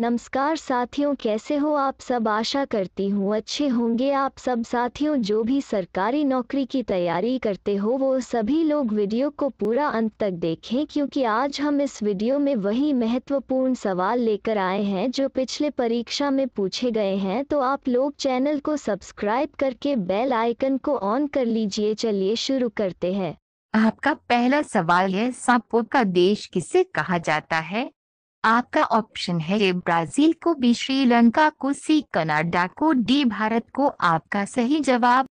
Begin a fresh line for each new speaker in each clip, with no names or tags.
नमस्कार साथियों कैसे हो आप सब आशा करती हूँ अच्छे होंगे आप सब साथियों जो भी सरकारी नौकरी की तैयारी करते हो वो सभी लोग वीडियो को पूरा अंत तक देखें क्योंकि आज हम इस वीडियो में वही महत्वपूर्ण सवाल लेकर आए हैं जो पिछले परीक्षा में पूछे गए हैं तो आप लोग चैनल को सब्सक्राइब करके बेल आइकन को ऑन कर लीजिए चलिए शुरू करते हैं आपका पहला सवाल है सांपों का देश किसे कहा जाता है आपका ऑप्शन है ए ब्राजील को बी श्रीलंका को सी कनाडा को डी भारत को आपका सही जवाब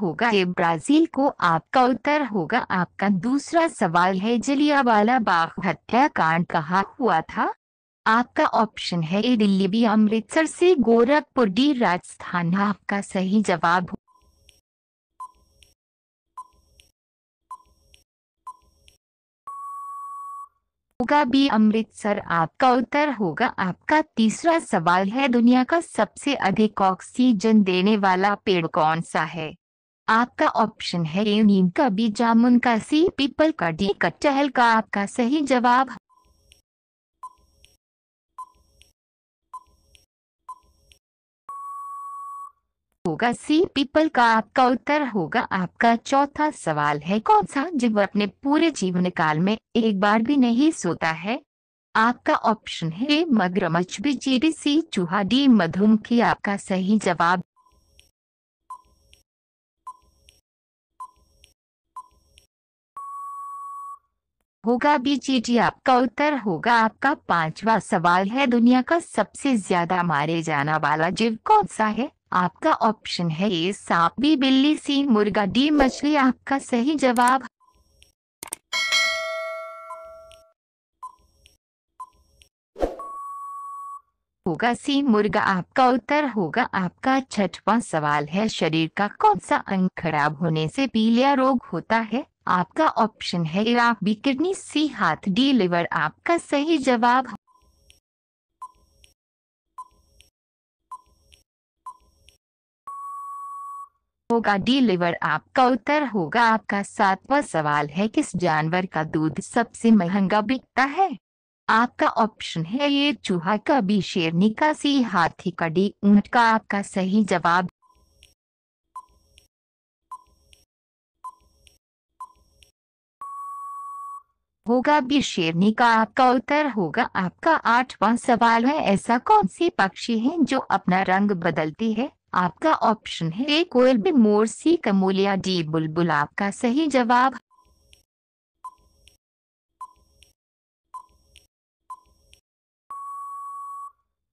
होगा ए ब्राजील को आपका उत्तर होगा आपका दूसरा सवाल है जलियावाला बाग हत्याकांड कहा हुआ था आपका ऑप्शन है ए दिल्ली भी अमृतसर से गोरखपुर डी राजस्थान आपका सही जवाब होगा बी अमृतसर आपका उत्तर होगा आपका तीसरा सवाल है दुनिया का सबसे अधिक ऑक्सीजन देने वाला पेड़ कौन सा है आपका ऑप्शन है ए नीम का बी जामुन का सी पीपल का डी कटहल का आपका सही जवाब होगा सी पीपल का आपका उत्तर होगा आपका चौथा सवाल है कौन सा जीव अपने पूरे जीवन काल में एक बार भी नहीं सोता है आपका ऑप्शन है ए मगरमच्छ भी चीरी सी चूहा डी मधुमक्खी आपका सही जवाब होगा बी चीटी आपका उत्तर होगा आपका पांचवा सवाल है दुनिया का सबसे ज्यादा मारे जाना वाला जीव कौन सा है आपका ऑप्शन है ए सांप बी बिल्ली सी मुर्गा डी मछली आपका सही जवाब होगा सी मुर्गा आपका उत्तर होगा आपका छठवा सवाल है शरीर का कौन सा अंग खराब होने से पीलिया रोग होता है आपका ऑप्शन है बी किडनी सी हाथ डी लिवर आपका सही जवाब होगा डिलीवर आपका उत्तर होगा आपका सातवां सवाल है किस जानवर का दूध सबसे महंगा बिकता है आपका ऑप्शन है ये चूहा का बी शेरनी का सी हाथी का डी ऊंट का आपका सही जवाब होगा भी शेरनी का आपका उत्तर होगा आपका आठवां सवाल है ऐसा कौन सी पक्षी है जो अपना रंग बदलती है आपका ऑप्शन है कोयल बी मोर सी कमोलिया डी बुलबुल आपका सही जवाब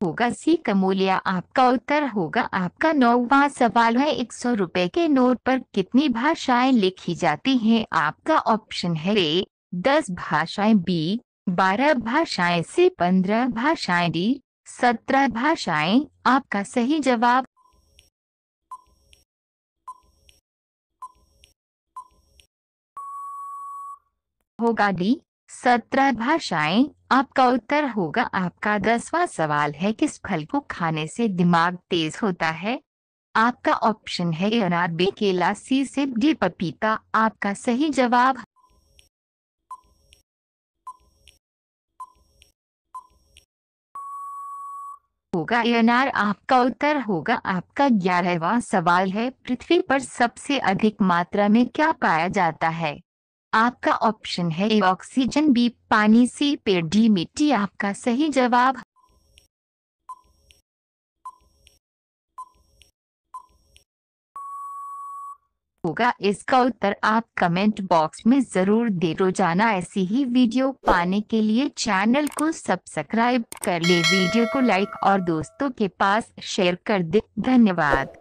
होगा सी कमोलिया आपका उत्तर होगा आपका नौवा सवाल है एक सौ रूपए के नोट पर कितनी भाषाएं लिखी जाती हैं आपका ऑप्शन है ए दस भाषाएं बी बारह भाषाएं से पंद्रह भाषाएं डी सत्रह भाषाएं आपका सही जवाब होगा डी सत्रह भाषाएं आपका उत्तर होगा आपका दसवां सवाल है किस फल को खाने से दिमाग तेज होता है आपका ऑप्शन है अनार बी केला सी से डी पपीता आपका सही जवाब होगा अनार आपका उत्तर होगा आपका ग्यारहवा सवाल है पृथ्वी पर सबसे अधिक मात्रा में क्या पाया जाता है आपका ऑप्शन है ऑक्सीजन बी पानी सी पेड़ डी मिट्टी आपका सही जवाब होगा इसका उत्तर आप कमेंट बॉक्स में जरूर दे रोजाना ऐसी ही वीडियो पाने के लिए चैनल को सब्सक्राइब कर ले वीडियो को लाइक और दोस्तों के पास शेयर कर दे धन्यवाद